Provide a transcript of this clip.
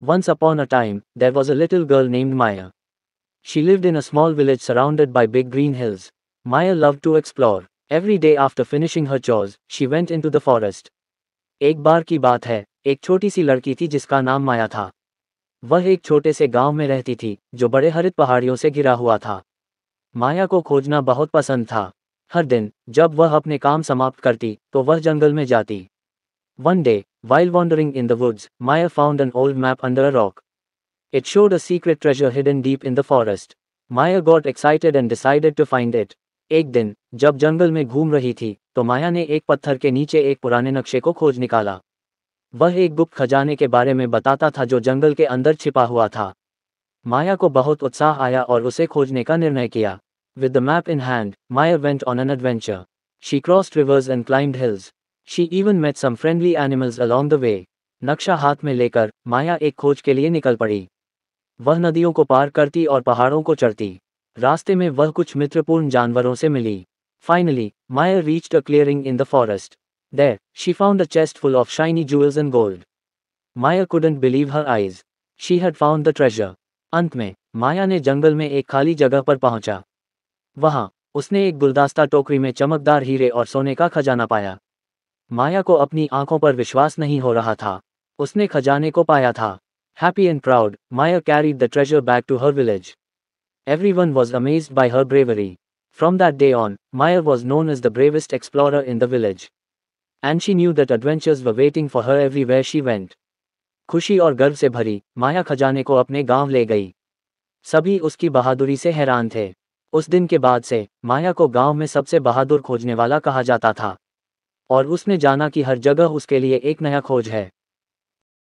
Once upon a time, there was a little girl named Maya. She lived in a small village surrounded by big green hills. Maya loved to explore. Every day after finishing her chores, she went into the forest. एक बार की बात है एक छोटी सी लड़की थी जिसका नाम माया था वह एक छोटे से गांव में रहती थी जो बड़े हरित पहाड़ियों से घिरा हुआ था माया को खोजना बहुत पसंद था हर दिन जब वह अपने काम समाप्त करती तो वह जंगल में जाती one day While wandering in the woods, Maya found an old map under a rock. It showed a secret treasure hidden deep in the forest. Maya got excited and decided to find it एक दिन जब जंगल में घूम रही थी तो माया ने एक पत्थर के नीचे एक पुराने नक्शे को खोज निकाला वह एक गुप्त खजाने के बारे में बताता था जो जंगल के अंदर छिपा हुआ था माया को बहुत उत्साह आया और उसे खोजने का निर्णय किया with the map in hand Maya went on an adventure she crossed rivers and climb hills she even met some friendly animals along the way नक्शा हाथ में लेकर माया एक खोज के लिए निकल पड़ी वह नदियों को पार करती और पहाड़ों को चढ़ती रास्ते में वह कुछ मित्रपूर्ण जानवरों से मिली finally Maya reach the clearing in the forest there she found a chest full of shiny jewels and gold Maya couldn't believe her eyes she had found the treasure अंत में माया ने जंगल में एक खाली जगह पर पहुंचा वहां उसने एक गुलदास्ता टोकरी में चमकदार हीरे और सोने का खजाना पाया माया को अपनी आंखों पर विश्वास नहीं हो रहा था उसने खजाने को पाया था happy and proud Maya carried the treasure back to her village everyone was amaze by her bravery from that day on Maya was known as the bravest explore in the and she knew that that adventures waiting for her every everywhere she went खुशी और गर्व से भरी माया खजाने को अपने गांव ले गई सभी उसकी बहादुरी से हैरान थे उस दिन के बाद से माया को गांव में सबसे बहादुर खोजने वाला कहा जाता था और उसने जाना कि हर जगह उसके लिए एक नया खोज है